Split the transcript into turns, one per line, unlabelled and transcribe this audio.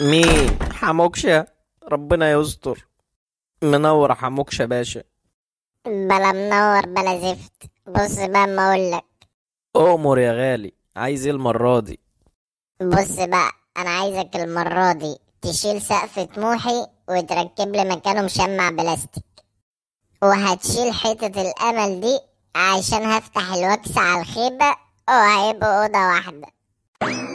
مين حموكشة ربنا يستر منور
حموكشة باشا
بلا منور بلا زفت بص بقى ما اقولك
امر يا غالي عايز ايه المرة دي
بص بقى انا عايزك المرة دي تشيل سقف طموحي وتركب لي مكانه مشمع بلاستيك وهتشيل حتة الامل دي عشان هفتح الوكس على الخيبة وهيبقى أوضة واحدة